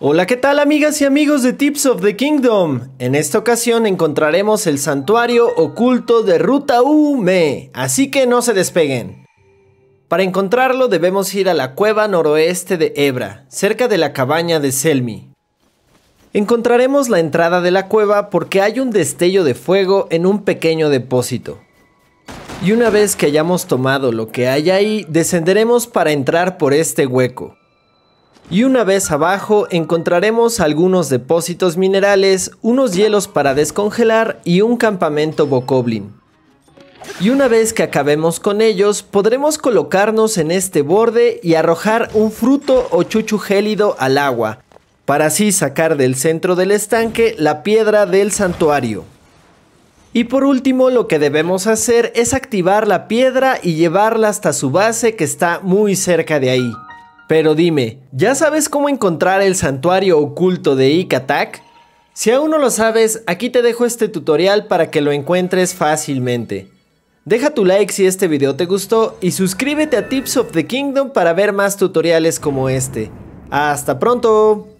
Hola, ¿qué tal amigas y amigos de Tips of the Kingdom? En esta ocasión encontraremos el santuario oculto de Ruta Ume, así que no se despeguen. Para encontrarlo debemos ir a la cueva noroeste de Ebra, cerca de la cabaña de Selmi. Encontraremos la entrada de la cueva porque hay un destello de fuego en un pequeño depósito. Y una vez que hayamos tomado lo que hay ahí, descenderemos para entrar por este hueco. Y una vez abajo encontraremos algunos depósitos minerales, unos hielos para descongelar y un campamento Bokoblin. Y una vez que acabemos con ellos, podremos colocarnos en este borde y arrojar un fruto o chuchu gélido al agua, para así sacar del centro del estanque la piedra del santuario. Y por último lo que debemos hacer es activar la piedra y llevarla hasta su base que está muy cerca de ahí. Pero dime, ¿ya sabes cómo encontrar el santuario oculto de Ikatak? Si aún no lo sabes, aquí te dejo este tutorial para que lo encuentres fácilmente. Deja tu like si este video te gustó y suscríbete a Tips of the Kingdom para ver más tutoriales como este. ¡Hasta pronto!